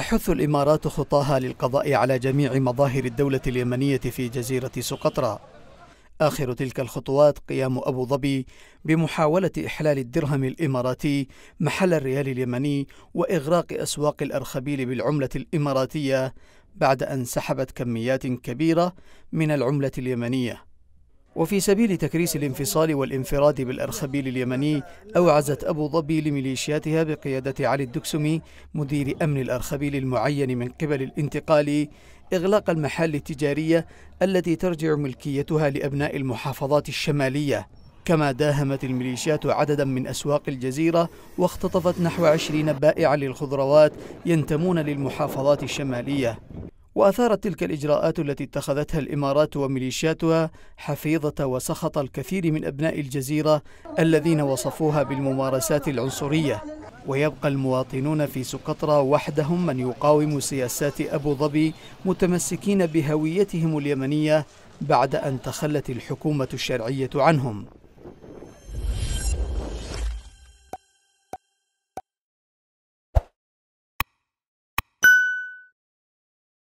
تحث الإمارات خطاها للقضاء على جميع مظاهر الدولة اليمنية في جزيرة سقطرى آخر تلك الخطوات قيام أبو ظبي بمحاولة إحلال الدرهم الإماراتي محل الريال اليمني وإغراق أسواق الأرخبيل بالعملة الإماراتية بعد أن سحبت كميات كبيرة من العملة اليمنية وفي سبيل تكريس الانفصال والانفراد بالأرخبيل اليمني أوعزت أبو ظبي لميليشياتها بقيادة علي الدكسومي مدير أمن الأرخبيل المعين من قبل الانتقالي إغلاق المحال التجارية التي ترجع ملكيتها لأبناء المحافظات الشمالية كما داهمت الميليشيات عددا من أسواق الجزيرة واختطفت نحو عشرين بائعا للخضروات ينتمون للمحافظات الشمالية وأثارت تلك الإجراءات التي اتخذتها الإمارات وميليشياتها حفيظة وسخط الكثير من أبناء الجزيرة الذين وصفوها بالممارسات العنصرية ويبقى المواطنون في سقطرى وحدهم من يقاوم سياسات أبو ظبي متمسكين بهويتهم اليمنية بعد أن تخلت الحكومة الشرعية عنهم